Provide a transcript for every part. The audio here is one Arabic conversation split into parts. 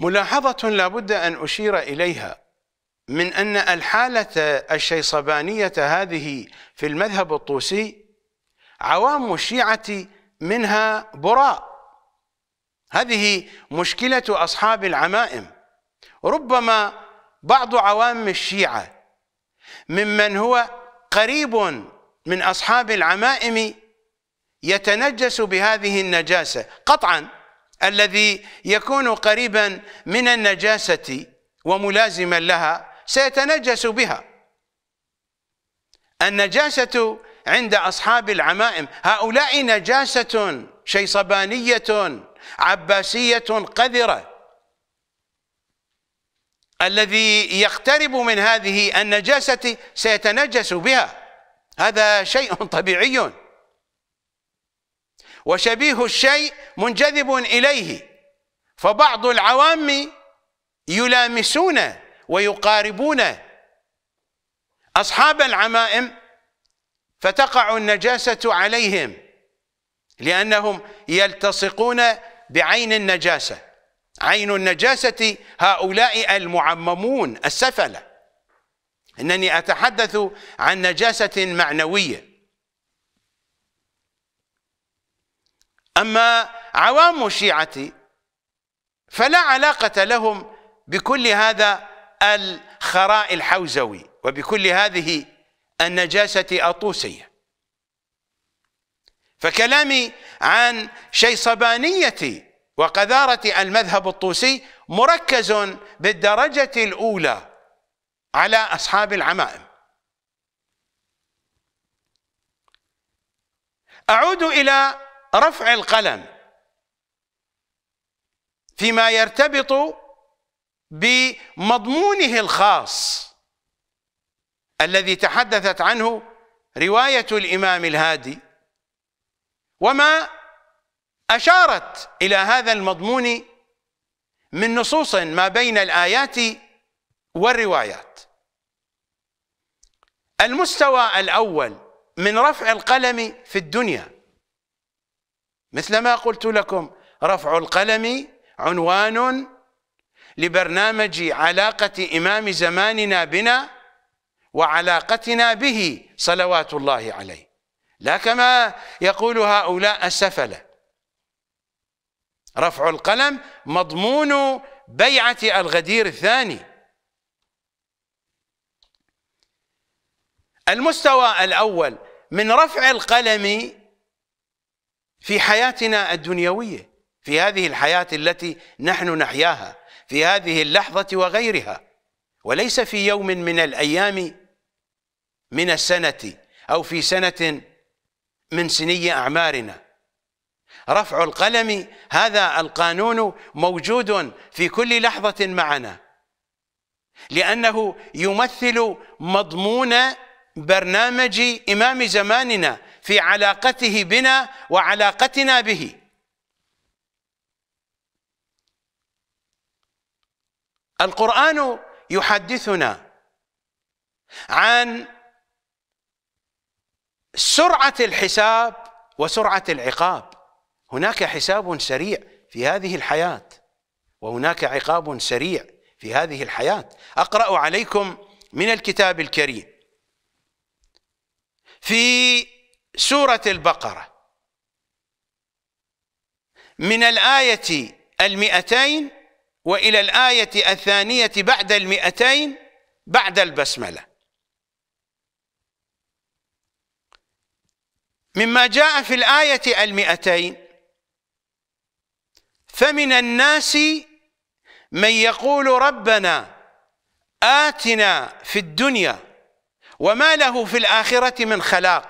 ملاحظة لابد أن أشير إليها من أن الحالة الشيصبانية هذه في المذهب الطوسي عوام الشيعة منها براء هذه مشكلة أصحاب العمائم ربما بعض عوام الشيعة ممن هو قريب من أصحاب العمائم يتنجس بهذه النجاسة قطعاً الذي يكون قريبا من النجاسة وملازما لها سيتنجس بها النجاسة عند أصحاب العمائم هؤلاء نجاسة شيصبانية عباسية قذرة الذي يقترب من هذه النجاسة سيتنجس بها هذا شيء طبيعي وشبيه الشيء منجذب إليه فبعض العوام يلامسون ويقاربون أصحاب العمائم فتقع النجاسة عليهم لأنهم يلتصقون بعين النجاسة عين النجاسة هؤلاء المعممون السفلة إنني أتحدث عن نجاسة معنوية أما عوام الشيعة فلا علاقة لهم بكل هذا الخراء الحوزوي وبكل هذه النجاسة الطوسية فكلامي عن شيصبانية وقذارة المذهب الطوسي مركز بالدرجة الأولى على أصحاب العمائم أعود إلى رفع القلم فيما يرتبط بمضمونه الخاص الذي تحدثت عنه رواية الإمام الهادي وما أشارت إلى هذا المضمون من نصوص ما بين الآيات والروايات المستوى الأول من رفع القلم في الدنيا مثل ما قلت لكم رفع القلم عنوان لبرنامج علاقة إمام زماننا بنا وعلاقتنا به صلوات الله عليه لا كما يقول هؤلاء السفلة رفع القلم مضمون بيعة الغدير الثاني المستوى الأول من رفع القلم في حياتنا الدنيويه في هذه الحياه التي نحن نحياها في هذه اللحظه وغيرها وليس في يوم من الايام من السنه او في سنه من سني اعمارنا رفع القلم هذا القانون موجود في كل لحظه معنا لانه يمثل مضمون برنامج امام زماننا في علاقته بنا وعلاقتنا به القرآن يحدثنا عن سرعة الحساب وسرعة العقاب هناك حساب سريع في هذه الحياة وهناك عقاب سريع في هذه الحياة أقرأ عليكم من الكتاب الكريم في سورة البقرة من الآية المئتين وإلى الآية الثانية بعد المئتين بعد البسملة مما جاء في الآية المئتين فمن الناس من يقول ربنا آتنا في الدنيا وما له في الآخرة من خلاق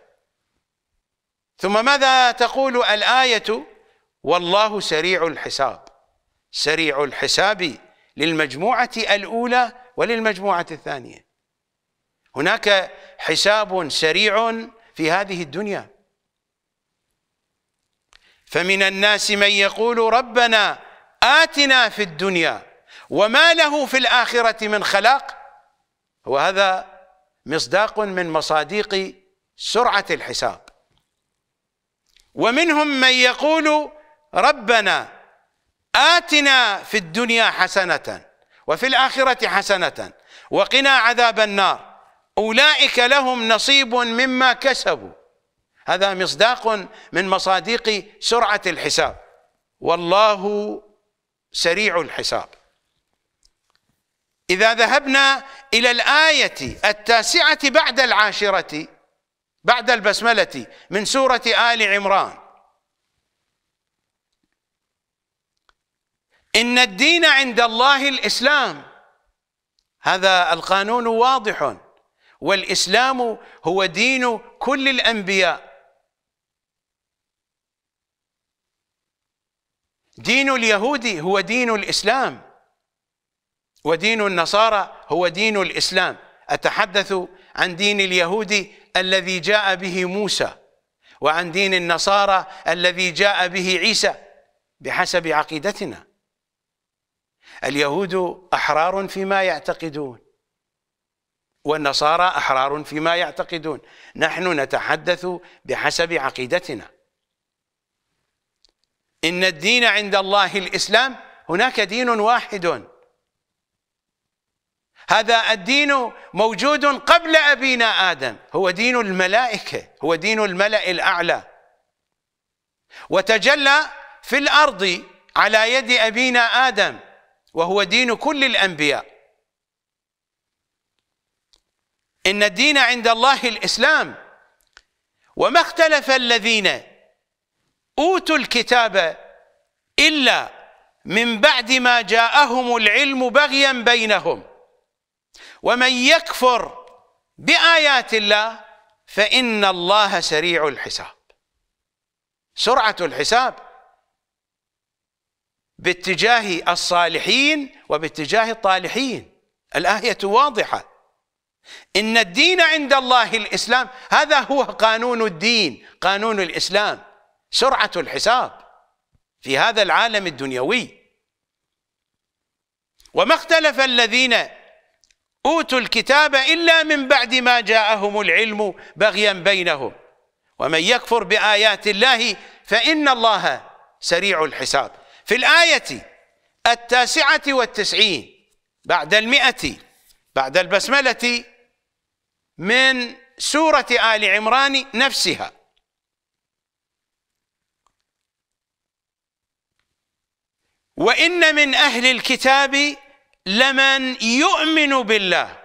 ثم ماذا تقول الآية والله سريع الحساب سريع الحساب للمجموعة الأولى وللمجموعة الثانية هناك حساب سريع في هذه الدنيا فمن الناس من يقول ربنا آتنا في الدنيا وما له في الآخرة من خلاق وهذا مصداق من مصادق سرعة الحساب ومنهم من يقول ربنا آتنا في الدنيا حسنة وفي الآخرة حسنة وقنا عذاب النار أولئك لهم نصيب مما كسبوا هذا مصداق من مصادق سرعة الحساب والله سريع الحساب إذا ذهبنا إلى الآية التاسعة بعد العاشرة بعد البسملة من سورة آل عمران إن الدين عند الله الإسلام هذا القانون واضح والإسلام هو دين كل الأنبياء دين اليهود هو دين الإسلام ودين النصارى هو دين الإسلام أتحدث عن دين اليهود الذي جاء به موسى وعن دين النصارى الذي جاء به عيسى بحسب عقيدتنا اليهود أحرار فيما يعتقدون والنصارى أحرار فيما يعتقدون نحن نتحدث بحسب عقيدتنا إن الدين عند الله الإسلام هناك دين واحد هذا الدين موجود قبل أبينا آدم هو دين الملائكة هو دين الملأ الأعلى وتجلى في الأرض على يد أبينا آدم وهو دين كل الأنبياء إن الدين عند الله الإسلام وما اختلف الذين أوتوا الكتاب إلا من بعد ما جاءهم العلم بغيا بينهم ومن يكفر بآيات الله فإن الله سريع الحساب سرعة الحساب باتجاه الصالحين وباتجاه الطالحين الآية واضحة إن الدين عند الله الإسلام هذا هو قانون الدين قانون الإسلام سرعة الحساب في هذا العالم الدنيوي وما اختلف الذين اوتوا الكتاب الا من بعد ما جاءهم العلم بغيا بينهم ومن يكفر بايات الله فان الله سريع الحساب في الايه التاسعه والتسعين بعد المئه بعد البسمله من سوره ال عمران نفسها وان من اهل الكتاب لمن يؤمن بالله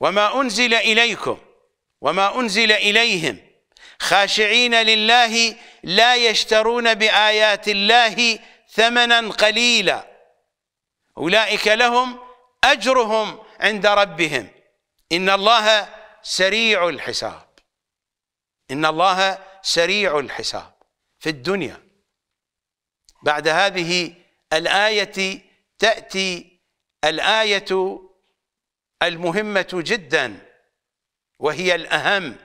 وما أنزل إليكم وما أنزل إليهم خاشعين لله لا يشترون بآيات الله ثمنا قليلا أولئك لهم أجرهم عند ربهم إن الله سريع الحساب إن الله سريع الحساب في الدنيا بعد هذه الآية تأتي الآية المهمة جدا وهي الأهم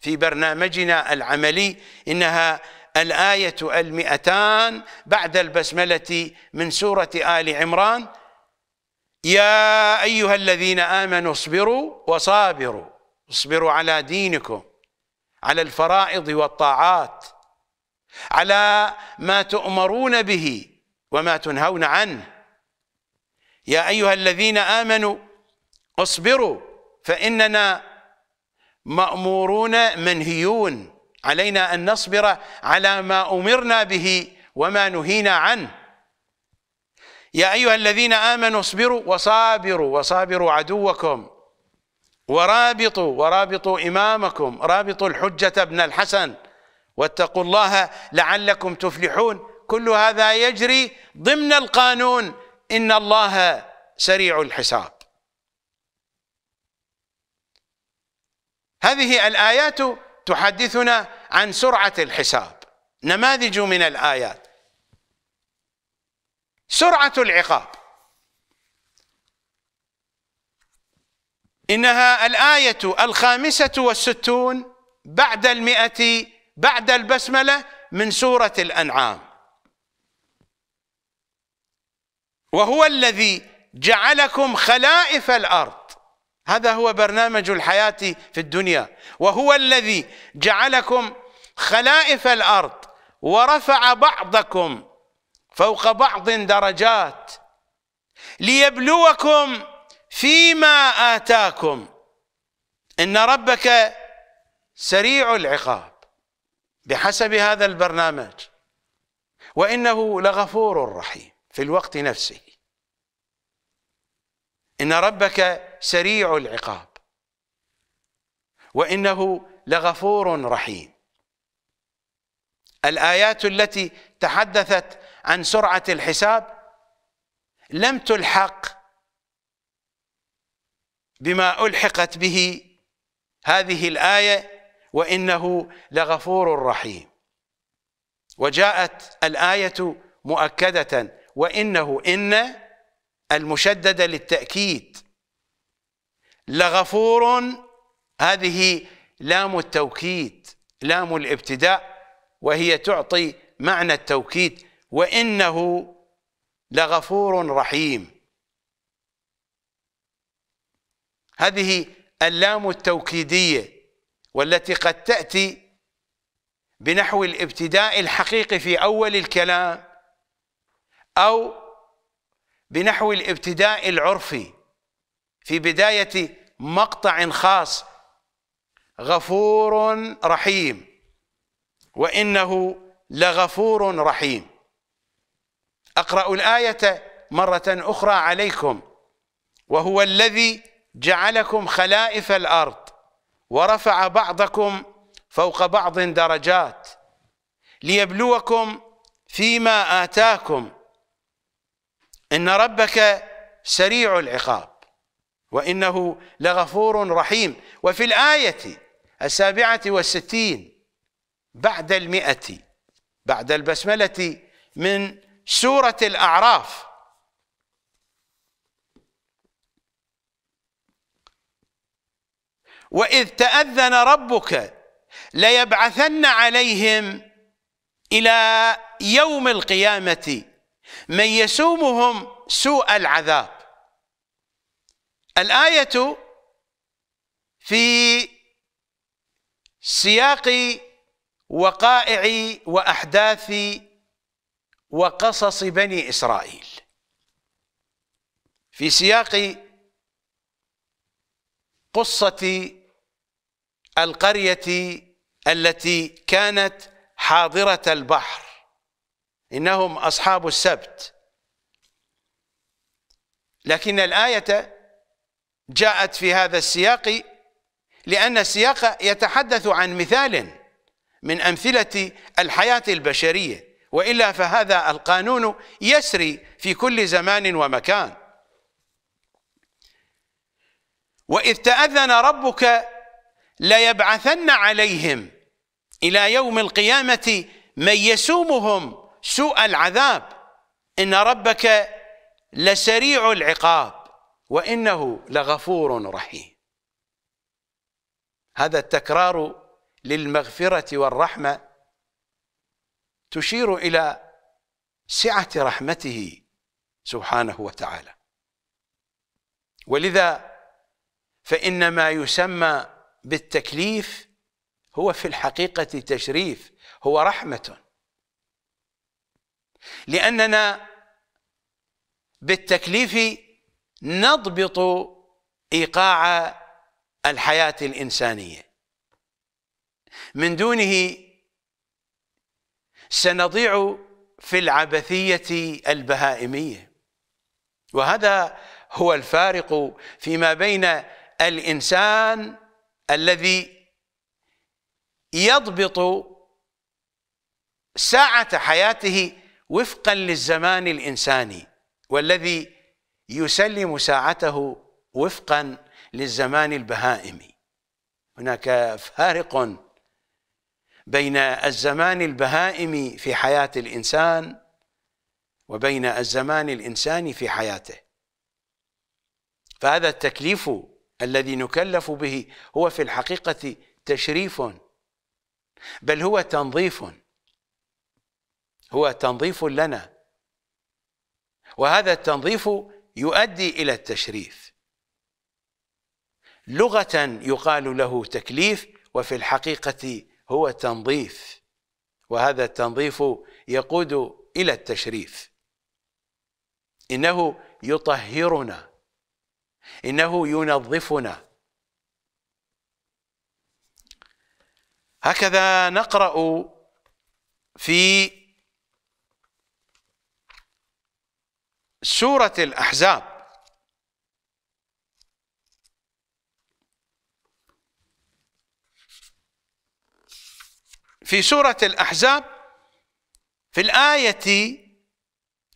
في برنامجنا العملي إنها الآية المئتان بعد البسملة من سورة آل عمران يا أيها الذين آمنوا اصبروا وصابروا اصبروا على دينكم على الفرائض والطاعات على ما تؤمرون به وما تنهون عنه يا أيها الذين آمنوا اصبروا فإننا مأمورون منهيون علينا أن نصبر على ما أمرنا به وما نهينا عنه يا أيها الذين آمنوا اصبروا وصابروا وصابروا عدوكم ورابطوا ورابطوا إمامكم رابطوا الحجة ابن الحسن واتقوا الله لعلكم تفلحون كل هذا يجري ضمن القانون إن الله سريع الحساب هذه الآيات تحدثنا عن سرعة الحساب نماذج من الآيات سرعة العقاب إنها الآية الخامسة والستون بعد المئة بعد البسملة من سورة الأنعام وهو الذي جعلكم خلائف الأرض هذا هو برنامج الحياة في الدنيا وهو الذي جعلكم خلائف الأرض ورفع بعضكم فوق بعض درجات ليبلوكم فيما آتاكم إن ربك سريع العقاب بحسب هذا البرنامج وإنه لغفور رحيم في الوقت نفسه إن ربك سريع العقاب وإنه لغفور رحيم الآيات التي تحدثت عن سرعة الحساب لم تلحق بما ألحقت به هذه الآية وإنه لغفور رحيم وجاءت الآية مؤكدة وإنه إن المشددة للتأكيد لغفور هذه لام التوكيد لام الابتداء وهي تعطي معنى التوكيد وإنه لغفور رحيم هذه اللام التوكيدية والتي قد تأتي بنحو الابتداء الحقيقي في أول الكلام أو بنحو الابتداء العرفي في بداية مقطع خاص غفور رحيم وإنه لغفور رحيم أقرأ الآية مرة أخرى عليكم وهو الذي جعلكم خلائف الأرض ورفع بعضكم فوق بعض درجات ليبلوكم فيما آتاكم إن ربك سريع العقاب وإنه لغفور رحيم وفي الآية السابعة والستين بعد المئة بعد البسملة من سورة الأعراف وإذ تأذن ربك ليبعثن عليهم إلى يوم القيامة من يسومهم سوء العذاب الآية في سياق وقائع وأحداث وقصص بني إسرائيل في سياق قصة القرية التي كانت حاضرة البحر إنهم أصحاب السبت لكن الآية جاءت في هذا السياق لأن السياق يتحدث عن مثال من أمثلة الحياة البشرية وإلا فهذا القانون يسري في كل زمان ومكان وإذ تأذن ربك ليبعثن عليهم إلى يوم القيامة من يسومهم سوء العذاب إن ربك لسريع العقاب وإنه لغفور رحيم هذا التكرار للمغفرة والرحمة تشير إلى سعة رحمته سبحانه وتعالى ولذا فإن ما يسمى بالتكليف هو في الحقيقة تشريف هو رحمة لأننا بالتكليف نضبط إيقاع الحياة الإنسانية من دونه سنضيع في العبثية البهائمية وهذا هو الفارق فيما بين الإنسان الذي يضبط ساعة حياته وفقا للزمان الانساني والذي يسلم ساعته وفقا للزمان البهائمي هناك فارق بين الزمان البهائمي في حياه الانسان وبين الزمان الانساني في حياته فهذا التكليف الذي نكلف به هو في الحقيقه تشريف بل هو تنظيف هو تنظيف لنا وهذا التنظيف يؤدي إلى التشريف لغة يقال له تكليف وفي الحقيقة هو تنظيف وهذا التنظيف يقود إلى التشريف إنه يطهرنا إنه ينظفنا هكذا نقرأ في سورة الأحزاب في سورة الأحزاب في الآية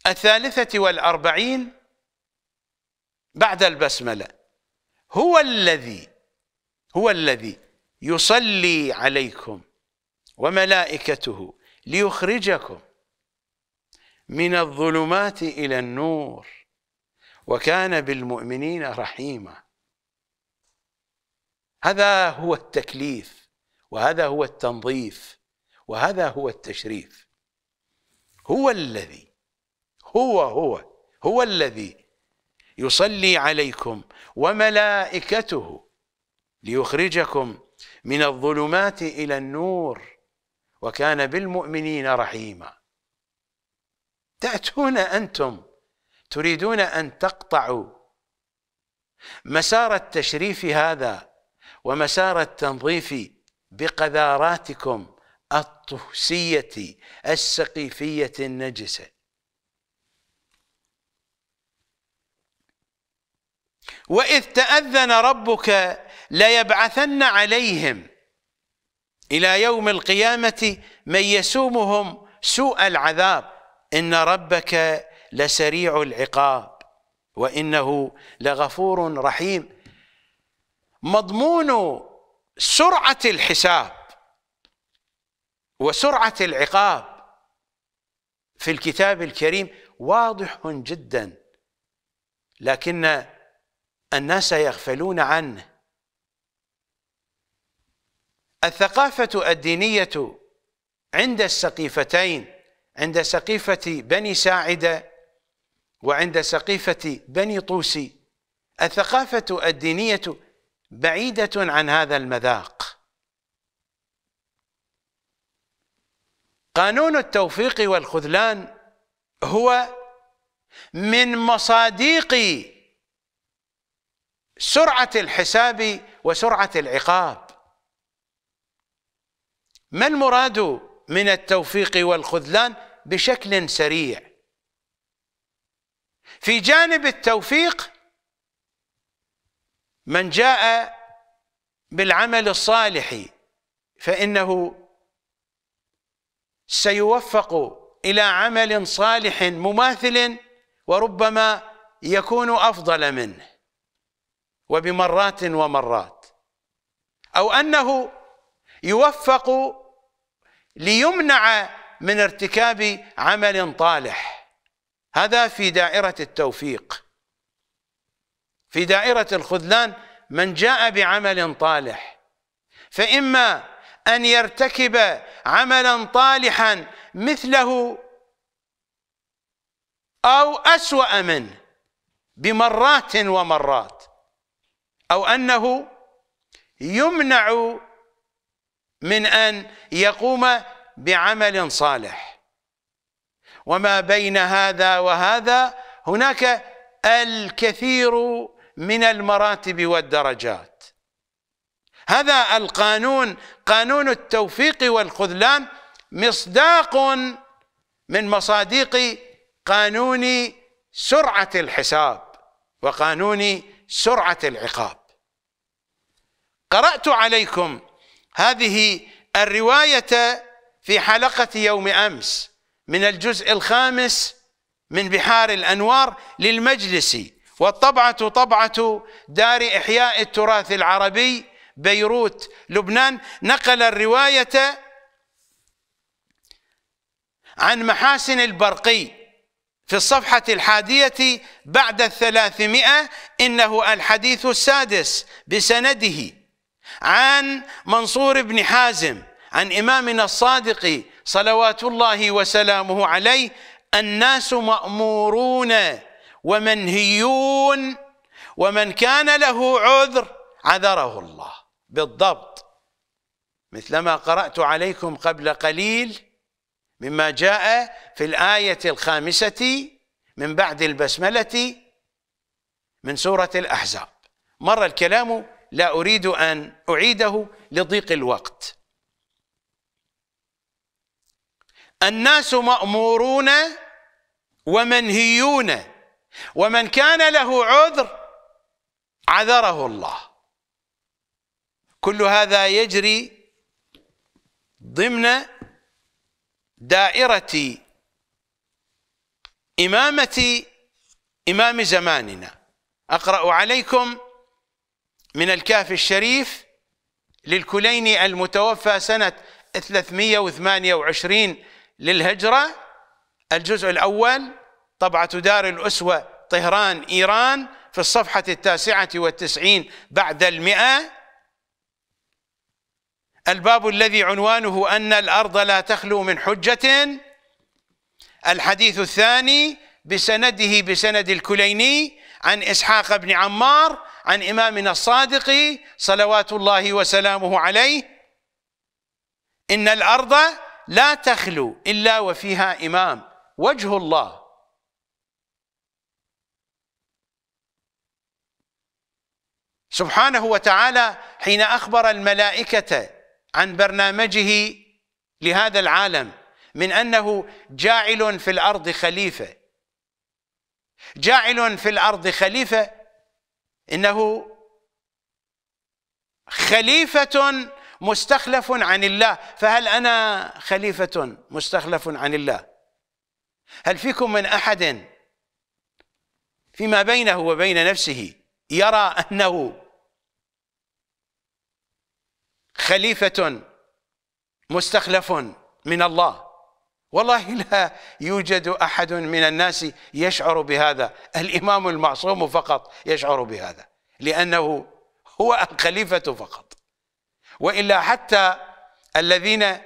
الثالثة والأربعين بعد البسملة هو الذي هو الذي يصلي عليكم وملائكته ليخرجكم من الظلمات إلى النور وكان بالمؤمنين رحيما هذا هو التكليف وهذا هو التنظيف وهذا هو التشريف هو الذي هو هو هو الذي يصلي عليكم وملائكته ليخرجكم من الظلمات إلى النور وكان بالمؤمنين رحيما تأتون أنتم تريدون أن تقطعوا مسار التشريف هذا ومسار التنظيف بقذاراتكم الطهسية السقيفية النجسة وإذ تأذن ربك ليبعثن عليهم إلى يوم القيامة من يسومهم سوء العذاب إن ربك لسريع العقاب وإنه لغفور رحيم مضمون سرعة الحساب وسرعة العقاب في الكتاب الكريم واضح جدا لكن الناس يغفلون عنه الثقافة الدينية عند السقيفتين عند سقيفة بني ساعدة وعند سقيفة بني طوسي الثقافة الدينية بعيدة عن هذا المذاق قانون التوفيق والخذلان هو من مصاديق سرعة الحساب وسرعة العقاب ما المراد من التوفيق والخذلان بشكل سريع في جانب التوفيق من جاء بالعمل الصالح فإنه سيوفق إلى عمل صالح مماثل وربما يكون أفضل منه وبمرات ومرات أو أنه يوفق ليمنع من ارتكاب عمل طالح هذا في دائرة التوفيق في دائرة الخذلان من جاء بعمل طالح فإما أن يرتكب عملا طالحا مثله أو أسوأ منه بمرات ومرات أو أنه يمنع من أن يقوم بعمل صالح وما بين هذا وهذا هناك الكثير من المراتب والدرجات هذا القانون قانون التوفيق والخذلان مصداق من مصادق قانون سرعة الحساب وقانون سرعة العقاب قرأت عليكم هذه الرواية في حلقة يوم أمس من الجزء الخامس من بحار الأنوار للمجلس والطبعة طبعة دار إحياء التراث العربي بيروت لبنان نقل الرواية عن محاسن البرقي في الصفحة الحادية بعد الثلاثمائة إنه الحديث السادس بسنده عن منصور بن حازم عن إمامنا الصادق صلوات الله وسلامه عليه الناس مأمورون ومنهيون ومن كان له عذر عذره الله بالضبط مثلما قرأت عليكم قبل قليل مما جاء في الآية الخامسة من بعد البسملة من سورة الأحزاب مر الكلام لا أريد أن أعيده لضيق الوقت الناس مأمورون ومنهيون ومن كان له عذر عذره الله كل هذا يجري ضمن دائرة إمامة إمام زماننا أقرأ عليكم من الكهف الشريف للكليني المتوفى سنة 328 للهجرة الجزء الأول طبعة دار الأسوة طهران إيران في الصفحة التاسعة والتسعين بعد المئة الباب الذي عنوانه أن الأرض لا تخلو من حجة الحديث الثاني بسنده بسند الكليني عن إسحاق بن عمار عن إمامنا الصادق صلوات الله وسلامه عليه إن الأرض لا تخلو إلا وفيها إمام وجه الله سبحانه وتعالى حين أخبر الملائكة عن برنامجه لهذا العالم من أنه جاعل في الأرض خليفة جاعل في الأرض خليفة إنه خليفة مستخلف عن الله فهل أنا خليفة مستخلف عن الله هل فيكم من أحد فيما بينه وبين نفسه يرى أنه خليفة مستخلف من الله والله لا يوجد أحد من الناس يشعر بهذا الإمام المعصوم فقط يشعر بهذا لأنه هو الخليفة فقط وإلا حتى الذين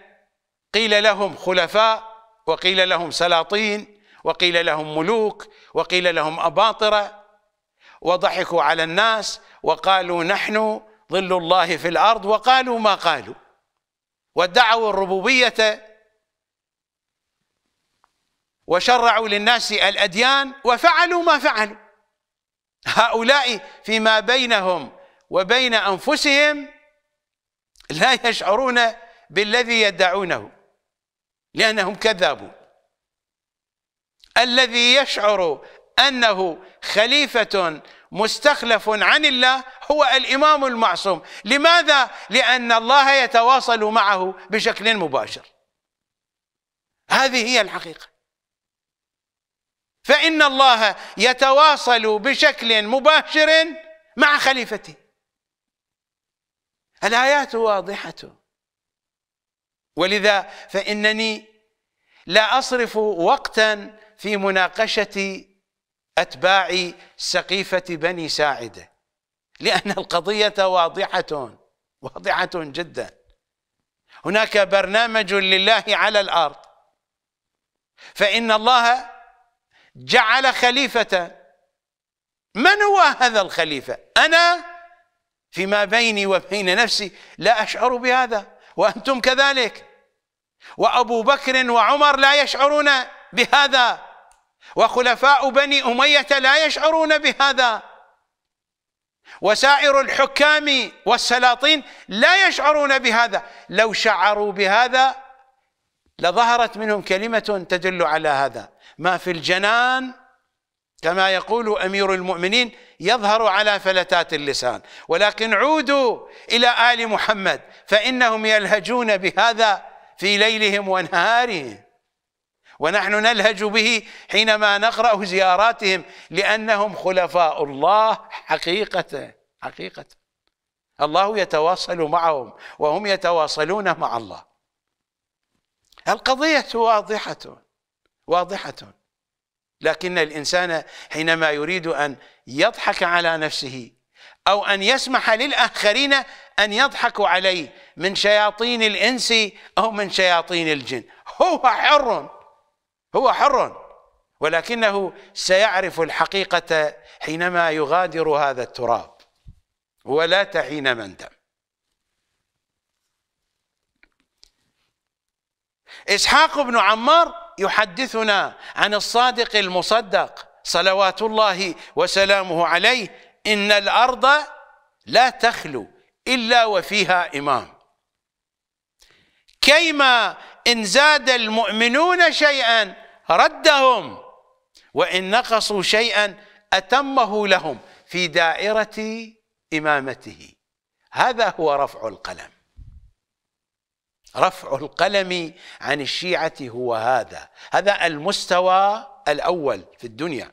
قيل لهم خلفاء وقيل لهم سلاطين وقيل لهم ملوك وقيل لهم أباطرة وضحكوا على الناس وقالوا نحن ظل الله في الأرض وقالوا ما قالوا وادعوا الربوبية وشرعوا للناس الأديان وفعلوا ما فعلوا هؤلاء فيما بينهم وبين أنفسهم لا يشعرون بالذي يدعونه لأنهم كذابوا الذي يشعر أنه خليفة مستخلف عن الله هو الإمام المعصوم لماذا؟ لأن الله يتواصل معه بشكل مباشر هذه هي الحقيقة فإن الله يتواصل بشكل مباشر مع خليفته الآيات واضحة ولذا فإنني لا أصرف وقتا في مناقشة أتباع سقيفة بني ساعدة لأن القضية واضحة واضحة جدا هناك برنامج لله على الأرض فإن الله جعل خليفة من هو هذا الخليفة أنا فيما بيني وبين نفسي لا أشعر بهذا وأنتم كذلك وأبو بكر وعمر لا يشعرون بهذا وخلفاء بني أمية لا يشعرون بهذا وسائر الحكام والسلاطين لا يشعرون بهذا لو شعروا بهذا لظهرت منهم كلمة تدل على هذا ما في الجنان كما يقول أمير المؤمنين يظهر على فلتات اللسان ولكن عودوا إلى آل محمد فإنهم يلهجون بهذا في ليلهم ونهارهم ونحن نلهج به حينما نقرأ زياراتهم لأنهم خلفاء الله حقيقة حقيقة الله يتواصل معهم وهم يتواصلون مع الله القضية واضحة واضحة لكن الإنسان حينما يريد أن يضحك على نفسه أو أن يسمح للآخرين أن يضحكوا عليه من شياطين الإنس أو من شياطين الجن هو حر هو حر ولكنه سيعرف الحقيقة حينما يغادر هذا التراب ولا تحين دم إسحاق بن عمار يحدثنا عن الصادق المصدق صلوات الله وسلامه عليه إن الأرض لا تخلو إلا وفيها إمام كيما إن زاد المؤمنون شيئا ردهم وإن نقصوا شيئا أتمه لهم في دائرة إمامته هذا هو رفع القلم رفع القلم عن الشيعة هو هذا هذا المستوى الأول في الدنيا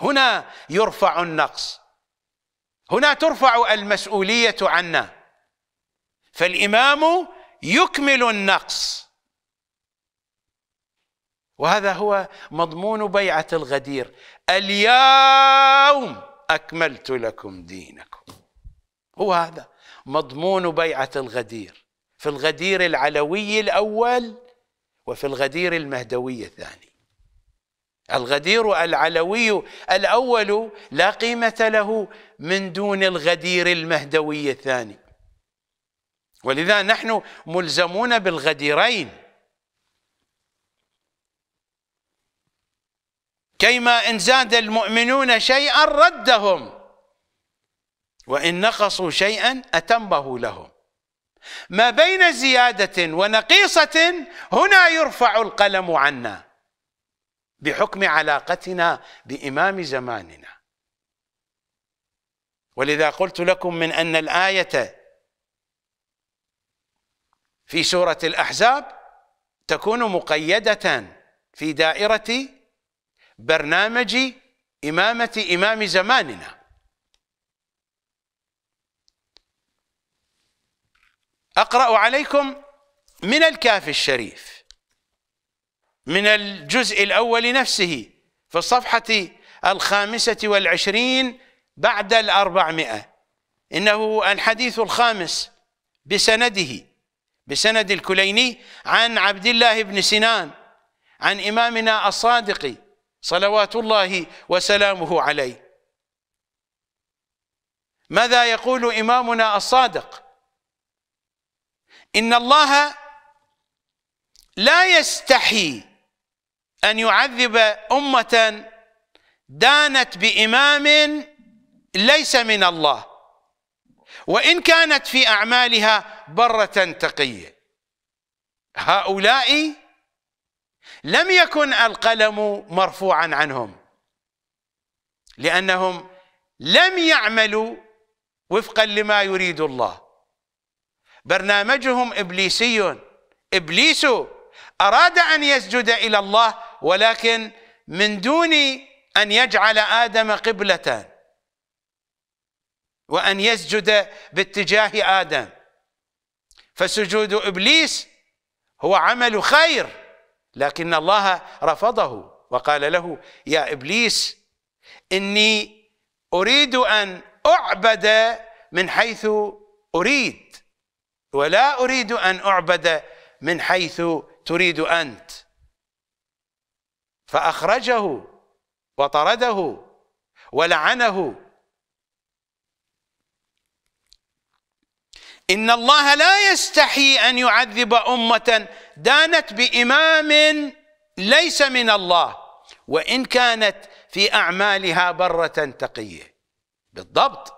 هنا يرفع النقص هنا ترفع المسؤولية عنا فالإمام يكمل النقص وهذا هو مضمون بيعة الغدير اليوم أكملت لكم دينكم هو هذا مضمون بيعة الغدير في الغدير العلوي الأول وفي الغدير المهدوي الثاني الغدير العلوي الأول لا قيمة له من دون الغدير المهدوي الثاني ولذا نحن ملزمون بالغديرين كيما إن زاد المؤمنون شيئا ردهم وإن نقصوا شيئا أتمه لهم ما بين زيادة ونقيصة هنا يرفع القلم عنا بحكم علاقتنا بإمام زماننا ولذا قلت لكم من أن الآية في سورة الأحزاب تكون مقيدة في دائرة برنامج إمامة إمام زماننا أقرأ عليكم من الكاف الشريف من الجزء الأول نفسه في الصفحة الخامسة والعشرين بعد الأربعمائة إنه الحديث الخامس بسنده بسند الكليني عن عبد الله بن سنان عن إمامنا الصادق صلوات الله وسلامه عليه ماذا يقول إمامنا الصادق إن الله لا يستحي أن يعذب أمة دانت بإمام ليس من الله وإن كانت في أعمالها برة تقية هؤلاء لم يكن القلم مرفوعا عنهم لأنهم لم يعملوا وفقا لما يريد الله برنامجهم ابليسي ابليس اراد ان يسجد الى الله ولكن من دون ان يجعل ادم قبله وان يسجد باتجاه ادم فسجود ابليس هو عمل خير لكن الله رفضه وقال له يا ابليس اني اريد ان اعبد من حيث اريد ولا أريد أن أعبد من حيث تريد أنت فأخرجه وطرده ولعنه إن الله لا يستحي أن يعذب أمة دانت بإمام ليس من الله وإن كانت في أعمالها برة تقية بالضبط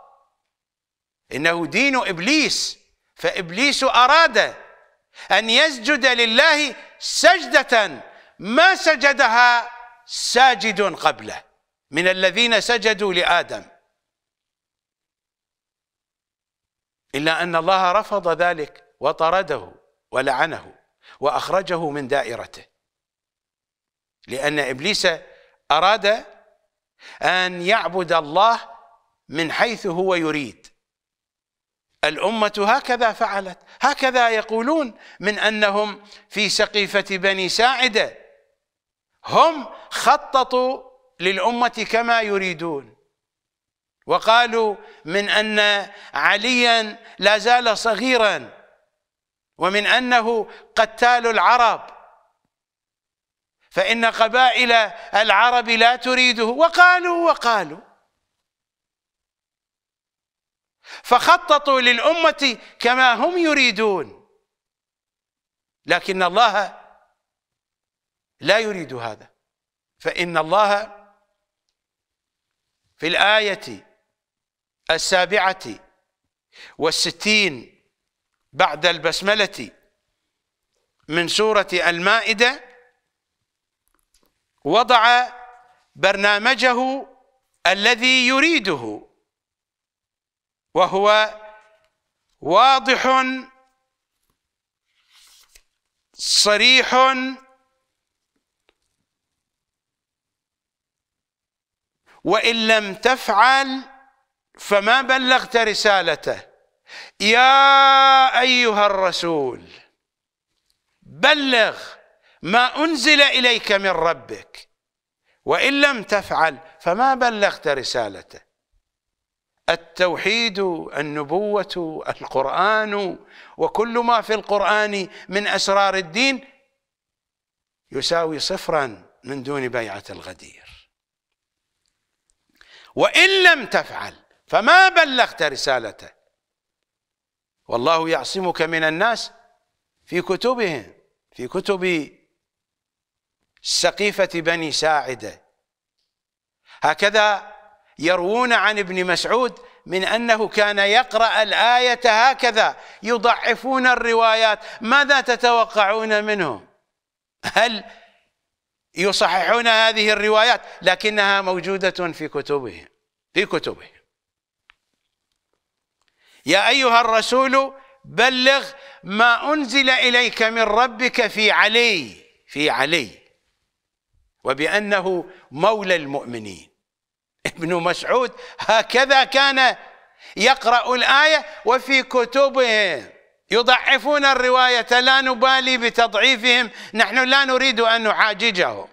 إنه دين إبليس فابليس اراد ان يسجد لله سجده ما سجدها ساجد قبله من الذين سجدوا لادم الا ان الله رفض ذلك وطرده ولعنه واخرجه من دائرته لان ابليس اراد ان يعبد الله من حيث هو يريد الأمة هكذا فعلت هكذا يقولون من أنهم في سقيفة بني ساعدة هم خططوا للأمة كما يريدون وقالوا من أن عليا لا زال صغيرا ومن أنه قتال العرب فإن قبائل العرب لا تريده وقالوا وقالوا فخططوا للأمة كما هم يريدون لكن الله لا يريد هذا فإن الله في الآية السابعة والستين بعد البسملة من سورة المائدة وضع برنامجه الذي يريده وهو واضح صريح وان لم تفعل فما بلغت رسالته يا ايها الرسول بلغ ما انزل اليك من ربك وان لم تفعل فما بلغت رسالته التوحيد النبوة القرآن وكل ما في القرآن من أسرار الدين يساوي صفرا من دون بيعة الغدير وإن لم تفعل فما بلغت رسالته والله يعصمك من الناس في كتبهم في كتب سقيفة بني ساعدة هكذا يروون عن ابن مسعود من انه كان يقرا الايه هكذا يضعفون الروايات ماذا تتوقعون منه هل يصححون هذه الروايات لكنها موجوده في كتبهم في كتبهم يا ايها الرسول بلغ ما انزل اليك من ربك في علي في علي وبانه مولى المؤمنين ابن مسعود هكذا كان يقرأ الآية وفي كتبهم يضعفون الرواية لا نبالي بتضعيفهم نحن لا نريد أن نحاججهم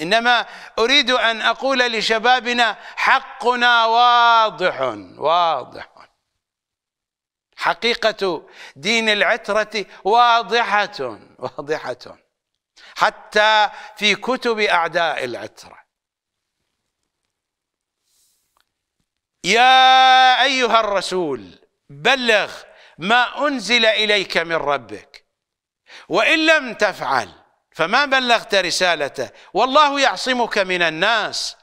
إنما أريد أن أقول لشبابنا حقنا واضح واضح حقيقة دين العترة واضحة واضحة حتى في كتب أعداء العترة يا أيها الرسول بلغ ما أنزل إليك من ربك وإن لم تفعل فما بلغت رسالته والله يعصمك من الناس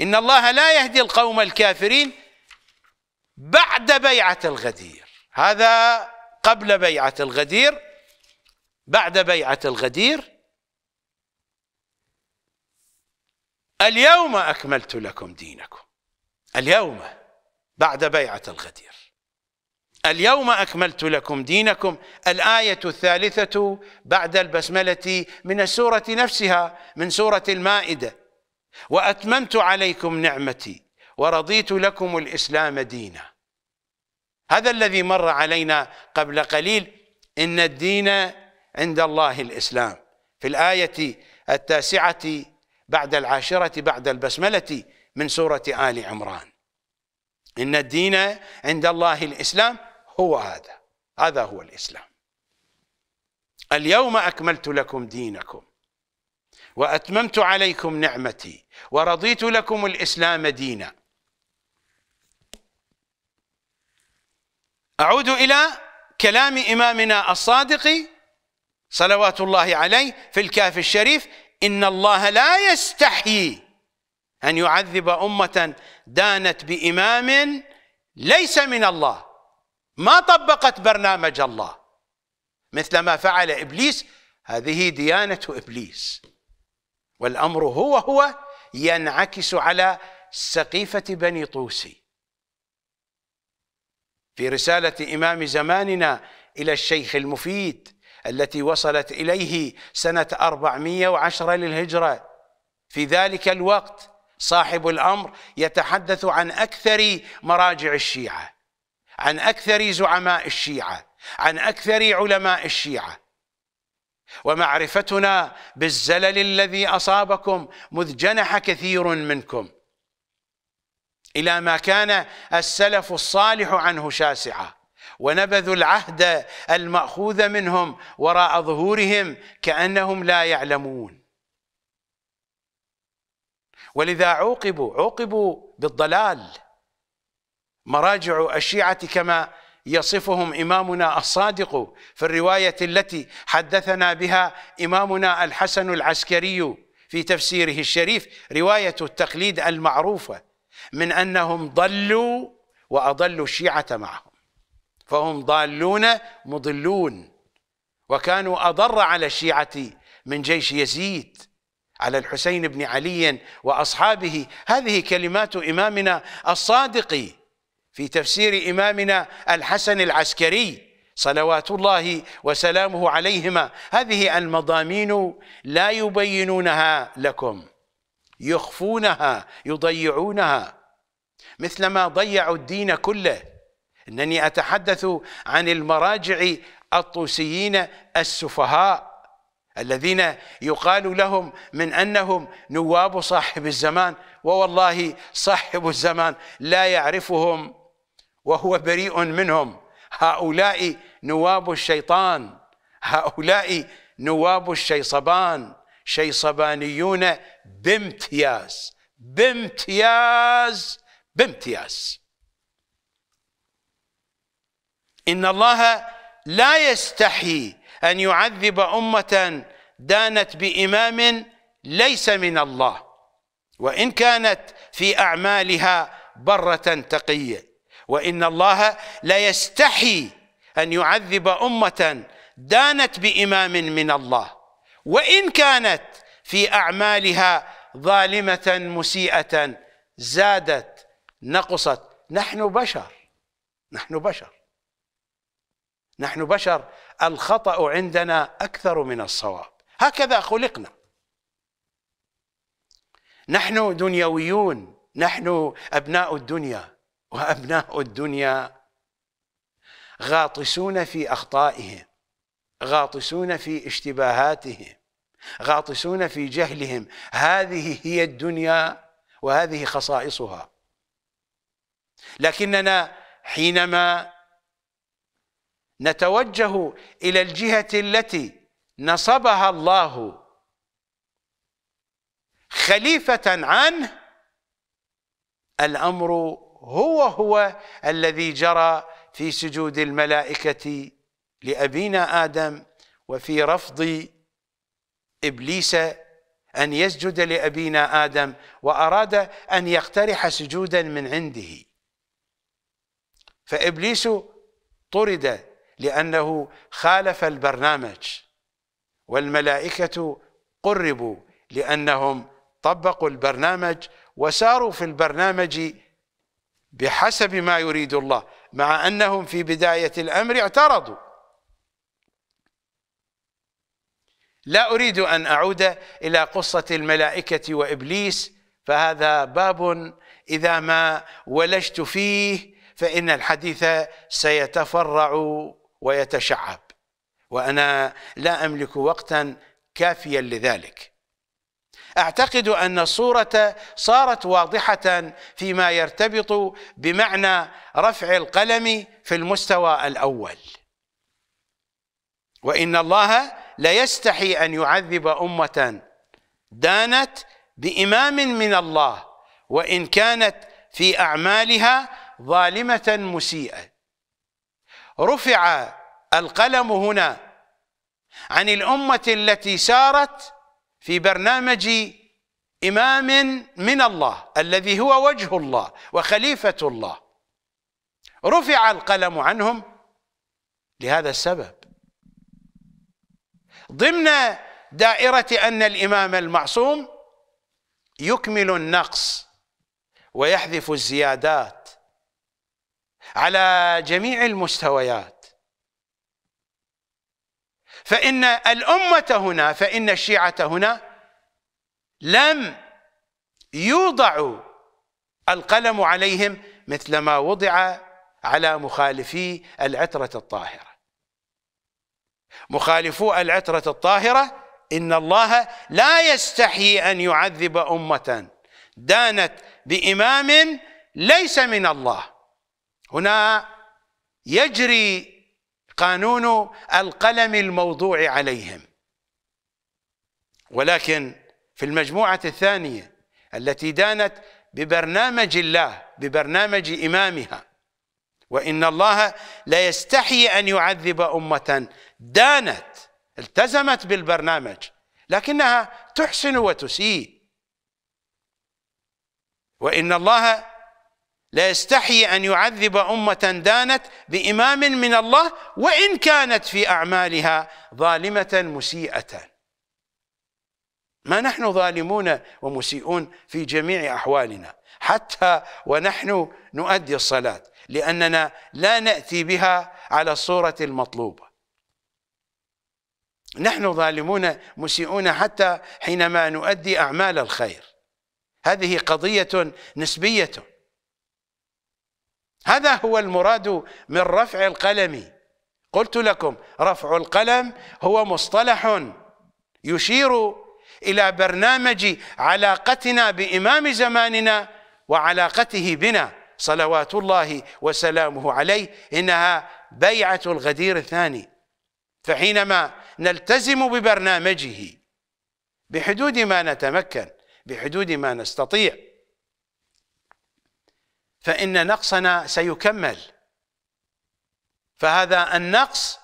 إن الله لا يهدي القوم الكافرين بعد بيعة الغدير هذا قبل بيعة الغدير بعد بيعة الغدير اليوم أكملت لكم دينكم اليوم بعد بيعة الغدير اليوم أكملت لكم دينكم الآية الثالثة بعد البسملة من السورة نفسها من سورة المائدة وأتممت عليكم نعمتي ورضيت لكم الإسلام دينا هذا الذي مر علينا قبل قليل إن الدين عند الله الإسلام في الآية التاسعة بعد العاشرة بعد البسملة من سورة آل عمران إن الدين عند الله الإسلام هو هذا هذا هو الإسلام اليوم أكملت لكم دينكم وأتممت عليكم نعمتي ورضيت لكم الإسلام دينا أعود إلى كلام إمامنا الصادق صلوات الله عليه في الكاف الشريف إن الله لا يستحيي أن يعذب أمة دانت بإمام ليس من الله ما طبقت برنامج الله مثل ما فعل إبليس هذه ديانة إبليس والأمر هو هو ينعكس على سقيفة بني طوسي في رسالة إمام زماننا إلى الشيخ المفيد التي وصلت إليه سنة 410 للهجرة في ذلك الوقت صاحب الامر يتحدث عن اكثر مراجع الشيعه عن اكثر زعماء الشيعه عن اكثر علماء الشيعه ومعرفتنا بالزلل الذي اصابكم مذ جنح كثير منكم الى ما كان السلف الصالح عنه شاسعا ونبذوا العهد الماخوذ منهم وراء ظهورهم كانهم لا يعلمون ولذا عوقبوا عوقبوا بالضلال مراجع الشيعة كما يصفهم إمامنا الصادق في الرواية التي حدثنا بها إمامنا الحسن العسكري في تفسيره الشريف رواية التقليد المعروفة من أنهم ضلوا وأضلوا الشيعة معهم فهم ضالون مضلون وكانوا أضر على الشيعة من جيش يزيد على الحسين بن علي واصحابه هذه كلمات امامنا الصادق في تفسير امامنا الحسن العسكري صلوات الله وسلامه عليهما هذه المضامين لا يبينونها لكم يخفونها يضيعونها مثلما ضيعوا الدين كله انني اتحدث عن المراجع الطوسيين السفهاء الذين يقال لهم من انهم نواب صاحب الزمان ووالله صاحب الزمان لا يعرفهم وهو بريء منهم هؤلاء نواب الشيطان هؤلاء نواب الشيصبان شيصبانيون بامتياز بامتياز بامتياز ان الله لا يستحي ان يعذب امه دانت بإمام ليس من الله وإن كانت في أعمالها برة تقية وإن الله لا يستحي أن يعذب أمة دانت بإمام من الله وإن كانت في أعمالها ظالمة مسيئة زادت نقصت نحن بشر نحن بشر نحن بشر الخطأ عندنا أكثر من الصواب هكذا خلقنا نحن دنيويون نحن أبناء الدنيا وأبناء الدنيا غاطسون في أخطائهم غاطسون في اشتباهاتهم غاطسون في جهلهم هذه هي الدنيا وهذه خصائصها لكننا حينما نتوجه إلى الجهة التي نصبها الله خليفة عنه الأمر هو هو الذي جرى في سجود الملائكة لأبينا آدم وفي رفض إبليس أن يسجد لأبينا آدم وأراد أن يقترح سجودا من عنده فإبليس طرد لأنه خالف البرنامج والملائكة قربوا لأنهم طبقوا البرنامج وساروا في البرنامج بحسب ما يريد الله مع أنهم في بداية الأمر اعترضوا لا أريد أن أعود إلى قصة الملائكة وإبليس فهذا باب إذا ما ولجت فيه فإن الحديث سيتفرع ويتشعب وأنا لا أملك وقتا كافيا لذلك أعتقد أن الصورة صارت واضحة فيما يرتبط بمعنى رفع القلم في المستوى الأول وإن الله ليستحي أن يعذب أمة دانت بإمام من الله وإن كانت في أعمالها ظالمة مسيئة رفع القلم هنا عن الأمة التي سارت في برنامج إمام من الله الذي هو وجه الله وخليفة الله رفع القلم عنهم لهذا السبب ضمن دائرة أن الإمام المعصوم يكمل النقص ويحذف الزيادات على جميع المستويات فإن الأمة هنا فإن الشيعة هنا لم يوضع القلم عليهم مثلما وضع على مخالفي العترة الطاهرة مخالفو العترة الطاهرة إن الله لا يستحيي أن يعذب أمة دانت بإمام ليس من الله هنا يجري قانون القلم الموضوع عليهم ولكن في المجموعة الثانية التي دانت ببرنامج الله ببرنامج إمامها وإن الله لا يستحي أن يعذب أمة دانت التزمت بالبرنامج لكنها تحسن وتسيء وإن الله لا يستحي أن يعذب أمة دانت بإمام من الله وإن كانت في أعمالها ظالمة مسيئة ما نحن ظالمون ومسيئون في جميع أحوالنا حتى ونحن نؤدي الصلاة لأننا لا نأتي بها على الصورة المطلوبة نحن ظالمون مسيئون حتى حينما نؤدي أعمال الخير هذه قضية نسبية هذا هو المراد من رفع القلم قلت لكم رفع القلم هو مصطلح يشير إلى برنامج علاقتنا بإمام زماننا وعلاقته بنا صلوات الله وسلامه عليه إنها بيعة الغدير الثاني فحينما نلتزم ببرنامجه بحدود ما نتمكن بحدود ما نستطيع فإن نقصنا سيكمل فهذا النقص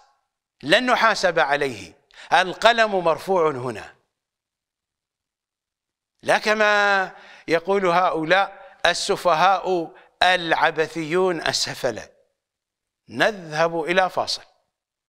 لن نحاسب عليه القلم مرفوع هنا لا كما يقول هؤلاء السفهاء العبثيون السفلة نذهب إلى فاصل